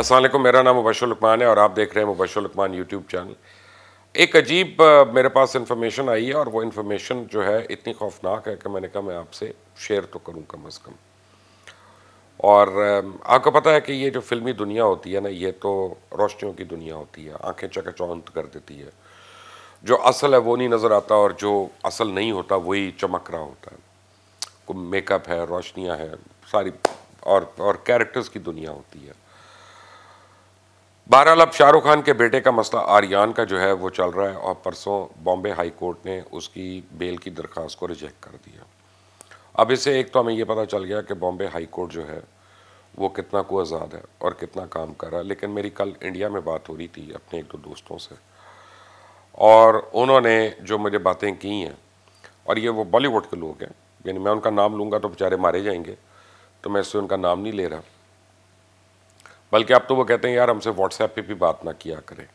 असलम मेरा नाम मुबशर लकमान है और आप देख रहे हैं मुबशर लकमान यूट्यूब चैनल एक अजीब मेरे पास इन्फॉर्मेशन आई है और वो इन्फॉर्मेशन जो है इतनी खौफनाक है कि मैंने कहा मैं आपसे शेयर तो करूं कम अज़ कम और आपको पता है कि ये जो फिल्मी दुनिया होती है ना ये तो रोशनियों की दुनिया होती है आंखें चकाचौंध कर देती है जो असल है वो नहीं नज़र आता और जो असल नहीं होता वही चमक रहा होता है मेकअप है रोशनियाँ हैं सारी और और कैरेक्टर्स की दुनिया होती है बहरहाल अब शाहरुख खान के बेटे का मसला आर्यन का जो है वो चल रहा है और परसों बॉम्बे हाई कोर्ट ने उसकी बेल की दरख्वास्त को रिजेक्ट कर दिया अब इससे एक तो हमें ये पता चल गया कि बॉम्बे हाई कोर्ट जो है वो कितना को आज़ाद है और कितना काम कर रहा है लेकिन मेरी कल इंडिया में बात हो रही थी अपने एक दो दोस्तों से और उन्होंने जो मुझे बातें की हैं और ये वो बॉलीवुड के लोग हैं यानी मैं उनका नाम लूँगा तो बेचारे मारे जाएंगे तो मैं इससे उनका नाम नहीं ले रहा बल्कि आप तो वो कहते हैं यार हमसे व्हाट्सएप पे भी बात ना किया करें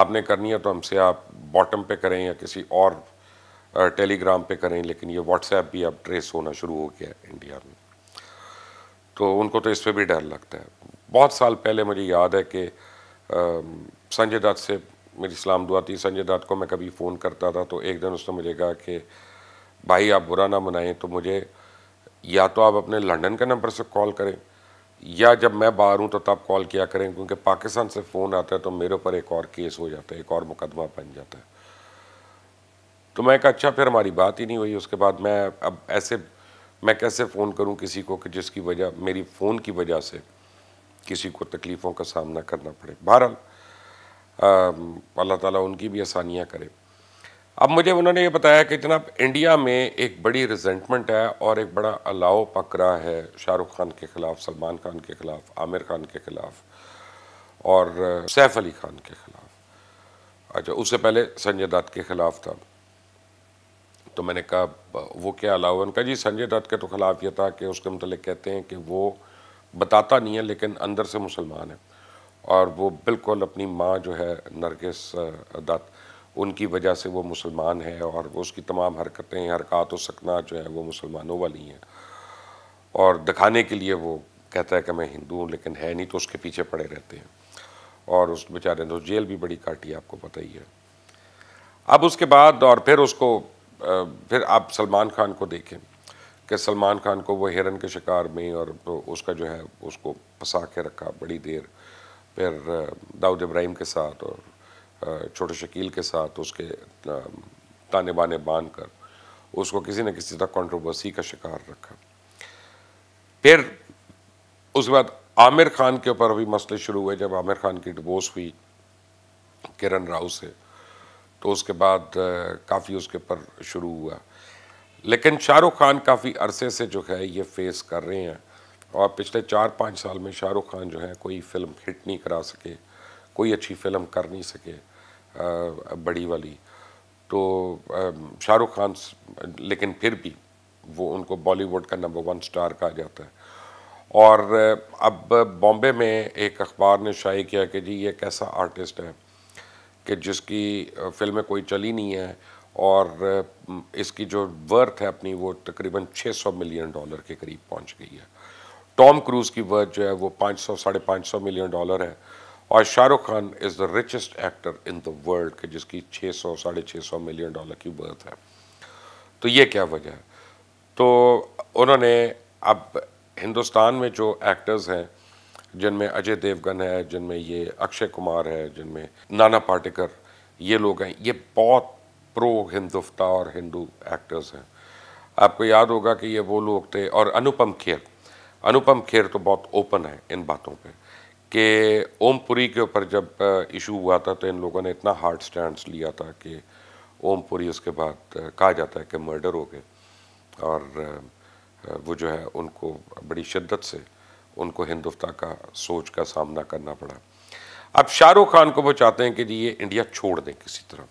आपने करनी है तो हमसे आप बॉटम पे करें या किसी और टेलीग्राम पे करें लेकिन ये व्हाट्सएप भी अब ट्रेस होना शुरू हो गया है इंडिया में तो उनको तो इस पर भी डर लगता है बहुत साल पहले मुझे याद है कि संजय दत्त से मेरी सलाम दुआ थी संजय दत्त को मैं कभी फ़ोन करता था तो एक दिन उसने मुझे कहा कि भाई आप बुरा ना मनाएं तो मुझे या तो आप अपने लंदन के नंबर से कॉल करें या जब मैं बाहर हूँ तो तब कॉल किया करें क्योंकि पाकिस्तान से फ़ोन आता है तो मेरे ऊपर एक और केस हो जाता है एक और मुकदमा बन जाता है तो मैं कहा अच्छा फिर हमारी बात ही नहीं हुई उसके बाद मैं अब ऐसे मैं कैसे फ़ोन करूँ किसी को कि जिसकी वजह मेरी फ़ोन की वजह से किसी को तकलीफ़ों का सामना करना पड़े बहरहाल अल्लाह ताला उनकी भी आसानियाँ करे अब मुझे उन्होंने ये बताया कि जनाब इंडिया में एक बड़ी रिजेंटमेंट है और एक बड़ा अलाव पक रहा है शाहरुख खान के ख़िलाफ़ सलमान खान के ख़िलाफ़ आमिर खान के ख़िलाफ़ और सैफ अली खान के ख़िलाफ़ अच्छा उससे पहले संजय दत्त के ख़िलाफ़ था तो मैंने कहा वो क्या अलाव उनका जी संजय दत्त के तो ख़िलाफ़ यह था कि उसके मतलब कहते हैं कि वो बताता नहीं है लेकिन अंदर से मुसलमान है और वो बिल्कुल अपनी माँ जो है नरगिस दत्त उनकी वजह से वो मुसलमान है और उसकी तमाम हरकतें हरकत सकना जो है वो मुसलमानों वाली हैं और दिखाने के लिए वो कहता है कि मैं हिंदू हूँ लेकिन है नहीं तो उसके पीछे पड़े रहते हैं और उस बेचारे ने जेल भी बड़ी काटी आपको पता ही है अब उसके बाद और फिर उसको फिर आप सलमान खान को देखें कि सलमान खान को वो हिरन के शिकार में और तो उसका जो है उसको फंसा के रखा बड़ी देर फिर दाऊद इब्राहिम के साथ और छोटे शकील के साथ उसके ताने बाने बांध कर उसको किसी न किसी तरह कंट्रोवर्सी का शिकार रखा फिर उसके बाद आमिर खान के ऊपर भी मसले शुरू हुए जब आमिर खान की डिवोर्स हुई किरण राव से तो उसके बाद काफ़ी उसके ऊपर शुरू हुआ लेकिन शाहरुख खान काफ़ी अरसे से जो है ये फेस कर रहे हैं और पिछले चार पाँच साल में शाहरुख खान जो है कोई फिल्म हिट नहीं करा सके कोई अच्छी फिल्म कर नहीं सके बड़ी वाली तो शाहरुख खान लेकिन फिर भी वो उनको बॉलीवुड का नंबर वन स्टार कहा जाता है और अब बॉम्बे में एक अखबार ने शाई किया कि जी ये कैसा आर्टिस्ट है कि जिसकी फिल्में कोई चली नहीं है और इसकी जो वर्थ है अपनी वो तकरीबन 600 मिलियन डॉलर के करीब पहुंच गई है टॉम क्रूज़ की वर्थ जो है वो 500 सौ साढ़े पाँच मिलियन डॉलर है और Shahrukh Khan is the richest actor in the world के जिसकी 600 साढ़े छः सौ मिलियन डॉलर की बर्थ है तो ये क्या वजह है तो उन्होंने अब हिंदुस्तान में जो एक्टर्स हैं जिनमें अजय देवगन है जिनमें ये अक्षय कुमार है जिनमें नाना पाटेकर ये लोग हैं ये बहुत प्रो हिंदुफ्ता और हिंदू एक्टर्स हैं आपको याद होगा कि ये वो लोग थे और अनुपम खेर अनुपम खेर तो बहुत ओपन है इन बातों पर कि ओमपुरी के ऊपर जब इशू हुआ था तो इन लोगों ने इतना हार्ड स्टैंड लिया था कि ओमपुरी उसके बाद कहा जाता है कि मर्डर हो गए और वो जो है उनको बड़ी शिद्दत से उनको हिंदुस्तान का सोच का सामना करना पड़ा अब शाहरुख खान को वो चाहते हैं कि जी ये इंडिया छोड़ दें किसी तरह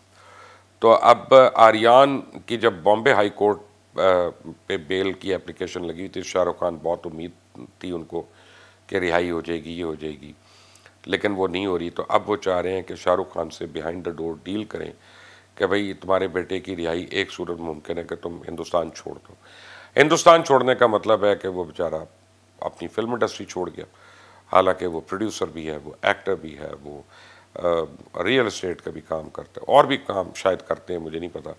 तो अब आर्यान की जब बॉम्बे हाई कोर्ट पे बेल की एप्लीकेशन लगी थी शाहरुख खान बहुत उम्मीद थी उनको कि रिहाई हो जाएगी ये हो जाएगी लेकिन वो नहीं हो रही तो अब वो चाह रहे हैं कि शाहरुख खान से बिहाइंड द डोर डील करें कि भाई तुम्हारे बेटे की रिहाई एक सूरत मुमकिन है कि तुम हिंदुस्तान छोड़ दो हिंदुस्तान छोड़ने का मतलब है कि वो बेचारा अपनी फिल्म इंडस्ट्री छोड़ गया हालांकि वो प्रोड्यूसर भी है वो एक्टर भी है वो आ, रियल इस्टेट का भी काम करते और भी काम शायद करते हैं मुझे नहीं पता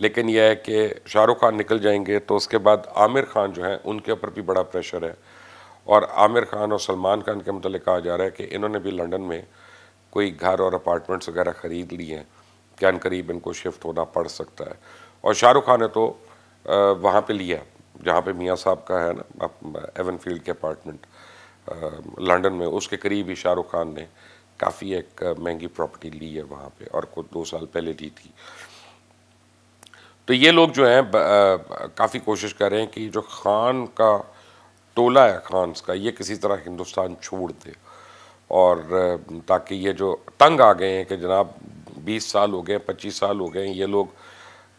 लेकिन यह है कि शाहरुख खान निकल जाएंगे तो उसके बाद आमिर खान जो है उनके ऊपर भी बड़ा प्रेशर है और आमिर खान और सलमान खान के मतलब कहा जा रहा है कि इन्होंने भी लंदन में कोई घर और अपार्टमेंट्स वगैरह ख़रीद लिए हैं क्या करीब इनको शिफ्ट होना पड़ सकता है और शाहरुख खान ने तो वहाँ पर लिया जहाँ पर मियाँ साहब का है ना एवन फील्ड के अपार्टमेंट लंडन में उसके करीब ही शाहरुख खान ने काफ़ी एक महंगी प्रॉपर्टी ली है वहाँ पे और कुछ दो साल पहले ली थी तो ये लोग जो हैं काफ़ी कोशिश कर रहे हैं कि जो खान का टोला है खान्स का ये किसी तरह हिंदुस्तान छोड़ दे और ताकि ये जो तंग आ गए हैं कि जनाब 20 साल हो गए 25 साल हो गए ये लोग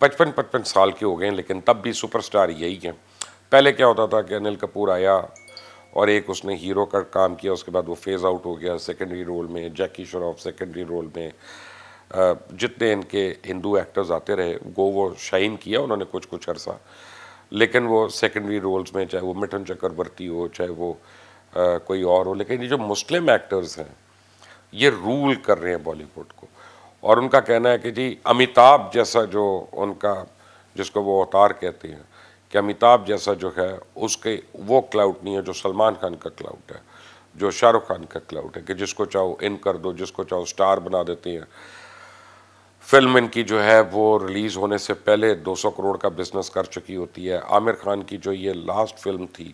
पचपन पचपन साल के हो गए लेकिन तब भी सुपरस्टार यही हैं पहले क्या होता था कि अनिल कपूर आया और एक उसने हीरो का काम किया उसके बाद वो फेज़ आउट हो गया सेकेंडरी रोल में जैकी श्रॉफ सेकेंडरी रोल में जितने इनके हिंदू एक्टर्स आते रहे वो वो शाइन किया उन्होंने कुछ कुछ अरसा लेकिन वो सेकेंडरी रोल्स में चाहे वो मिठन चक्रवर्ती हो चाहे वो आ, कोई और हो लेकिन ये जो मुस्लिम एक्टर्स हैं ये रूल कर रहे हैं बॉलीवुड को और उनका कहना है कि जी अमिताभ जैसा जो उनका जिसको वो अवतार कहते हैं कि अमिताभ जैसा जो है उसके वो क्लाउड नहीं है जो सलमान खान का क्लाउड है जो शाहरुख खान का क्लाउड है कि जिसको चाहो इन कर दो जिसको चाहो स्टार बना देते हैं फिल्म इनकी जो है वो रिलीज़ होने से पहले 200 करोड़ का बिज़नेस कर चुकी होती है आमिर खान की जो ये लास्ट फिल्म थी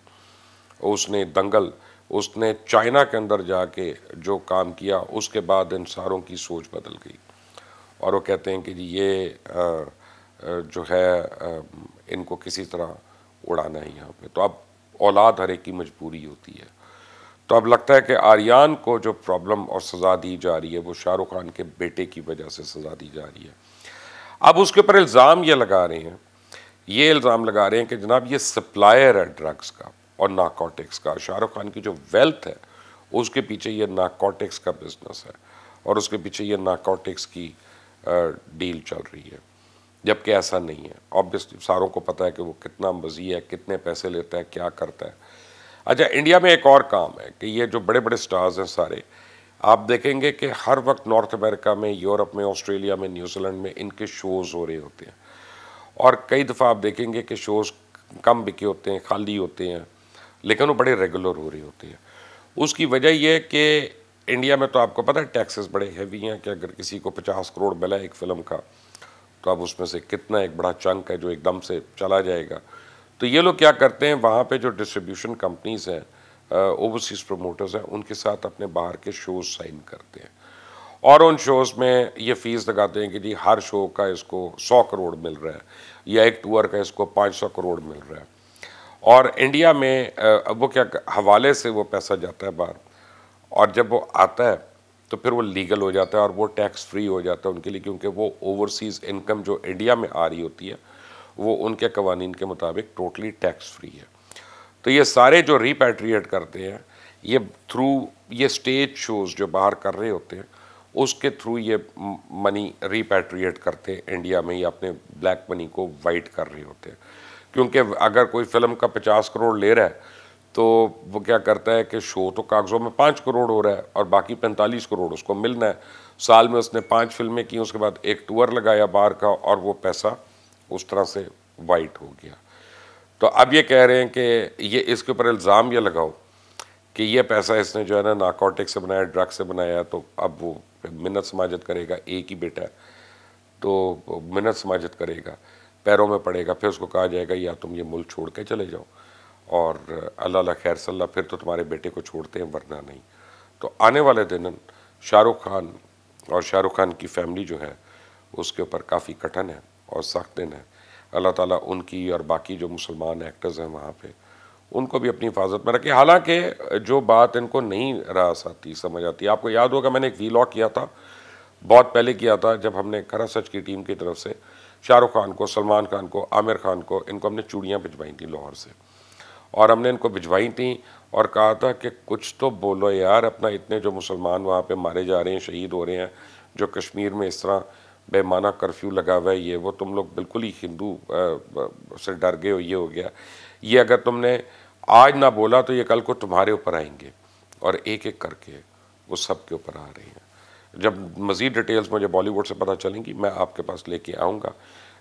उसने दंगल उसने चाइना के अंदर जाके जो काम किया उसके बाद इन सारों की सोच बदल गई और वो कहते हैं कि जी ये आ, जो है आ, इनको किसी तरह उड़ाना है यहाँ पे तो अब औलाद हर एक की मजबूरी होती है तो अब लगता है कि आर्यन को जो प्रॉब्लम और सज़ा दी जा रही है वो शाहरुख खान के बेटे की वजह से सज़ा दी जा रही है अब उसके ऊपर इल्ज़ाम ये लगा रहे हैं ये इल्ज़ाम लगा रहे हैं कि जनाब ये सप्लायर है ड्रग्स का और नाकॉटिक्स का शाहरुख खान की जो वेल्थ है उसके पीछे ये नाकॉटिक्स का बिजनेस है और उसके पीछे ये नाकॉटिक्स की डील चल रही है जबकि ऐसा नहीं है ऑब्वियसली सारों को पता है कि वो कितना मजी है कितने पैसे लेता है क्या करता है अच्छा इंडिया में एक और काम है कि ये जो बड़े बड़े स्टार्स हैं सारे आप देखेंगे कि हर वक्त नॉर्थ अमेरिका में यूरोप में ऑस्ट्रेलिया में न्यूजीलैंड में इनके शोज़ हो रहे होते हैं और कई दफ़ा आप देखेंगे कि शोज़ कम बिके होते हैं खाली होते हैं लेकिन वो बड़े रेगुलर हो रहे होते हैं उसकी वजह यह कि इंडिया में तो आपको पता है टैक्सेस बड़े हैवी हैं कि अगर किसी को पचास करोड़ मिला एक फ़िल्म का तो अब उसमें से कितना एक बड़ा चंक है जो एकदम से चला जाएगा तो ये लोग क्या करते हैं वहाँ पे जो डिस्ट्रीब्यूशन कंपनीज़ हैं ओवरसीज़ प्रमोटर्स हैं उनके साथ अपने बाहर के शोज़ साइन करते हैं और उन शोज़ में ये फ़ीस लगाते हैं कि जी हर शो का इसको सौ करोड़ मिल रहा है या एक टूर का इसको पाँच सौ करोड़ मिल रहा है और इंडिया में वो क्या हवाले से वो पैसा जाता है बाहर और जब वो आता है तो फिर वो लीगल हो जाता है और वो टैक्स फ्री हो जाता है उनके लिए क्योंकि वो ओवरसीज़ इनकम जो इंडिया में आ रही होती है वो उनके कवानीन के मुताबिक टोटली टैक्स फ्री है तो ये सारे जो रिपेट्रिएट करते हैं ये थ्रू ये स्टेज शोज़ जो बाहर कर रहे होते हैं उसके थ्रू ये मनी रिपेट्रिएट करते हैं इंडिया में ही अपने ब्लैक मनी को वाइट कर रहे होते हैं क्योंकि अगर कोई फिल्म का पचास करोड़ ले रहा है तो वो क्या करता है कि शो तो कागज़ों में पाँच करोड़ हो रहा है और बाकी पैंतालीस करोड़ उसको मिलना है साल में उसने पाँच फिल्में की उसके बाद एक टूर लगाया बाहर का और वो पैसा उस तरह से वाइट हो गया तो अब ये कह रहे हैं कि ये इसके ऊपर इल्ज़ाम ये लगाओ कि ये पैसा इसने जो है ना नाकॉटिक से बनाया ड्रग से बनाया तो अब वो मिन्नत समाजत करेगा एक ही बेटा है तो मिन्नत समाजत करेगा पैरों में पड़ेगा फिर उसको कहा जाएगा या तुम ये मुल्क छोड़ के चले जाओ और अल्लाह खैर सल्ला फिर तो तुम्हारे बेटे को छोड़ते हैं वरना नहीं तो आने वाले दिन शाहरुख खान और शाहरुख खान की फैमिली जो है उसके ऊपर काफ़ी कठिन है और सख्त दिन है अल्लाह ताला उनकी और बाकी जो मुसलमान एक्टर्स हैं वहाँ पे उनको भी अपनी हिफाजत में रखें हालांकि जो बात इनको नहीं रास आती समझ आती आपको याद होगा मैंने एक वीलॉग किया था बहुत पहले किया था जब हमने खरा सच की टीम की तरफ से शाहरुख खान को सलमान खान को आमिर खान को इनको हमने चूड़ियाँ भिजवाई थी लाहौर से और हमने इनको भिजवाई थी और कहा था कि कुछ तो बोलो यार अपना इतने जो मुसलमान वहाँ पर मारे जा रहे हैं शहीद हो रहे हैं जो कश्मीर में इस तरह बेमाना कर्फ्यू लगा हुआ है ये वो तुम लोग बिल्कुल ही हिंदू से डर गए हो ये हो गया ये अगर तुमने आज ना बोला तो ये कल को तुम्हारे ऊपर आएंगे और एक एक करके वो सब के ऊपर आ रही हैं जब मज़ीद डिटेल्स मुझे बॉलीवुड से पता चलेंगी मैं आपके पास लेके आऊँगा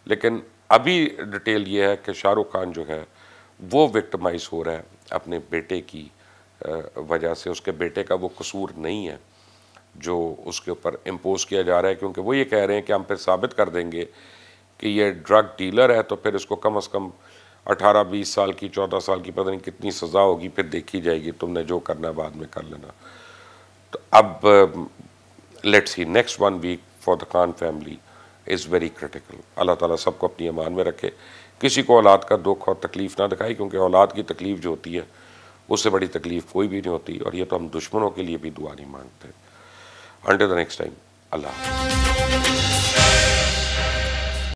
लेकिन अभी डिटेल ये है कि शाहरुख खान जो है वो विक्टमाइज हो रहा है अपने बेटे की वजह से उसके बेटे का वो कसूर नहीं है जो उसके ऊपर इम्पोज किया जा रहा है क्योंकि वो ये कह रहे हैं कि हम फिर साबित कर देंगे कि ये ड्रग डीलर है तो फिर इसको कम अज़ कम अठारह बीस साल की चौदह साल की पता नहीं कितनी सज़ा होगी फिर देखी जाएगी तुमने जो करना है बाद में कर लेना तो अब लेट्स ही next one week for the Khan family is very critical अल्लाह ताला सबको अपनी अमान में रखे किसी को औलाद का दुख और तकलीफ़ ना दिखाई क्योंकि औलाद की तकलीफ़ जो होती है उससे बड़ी तकलीफ़ कोई भी नहीं होती और ये तो हम दुश्मनों के लिए भी दुआ नहीं मांगते Until the next time, Allah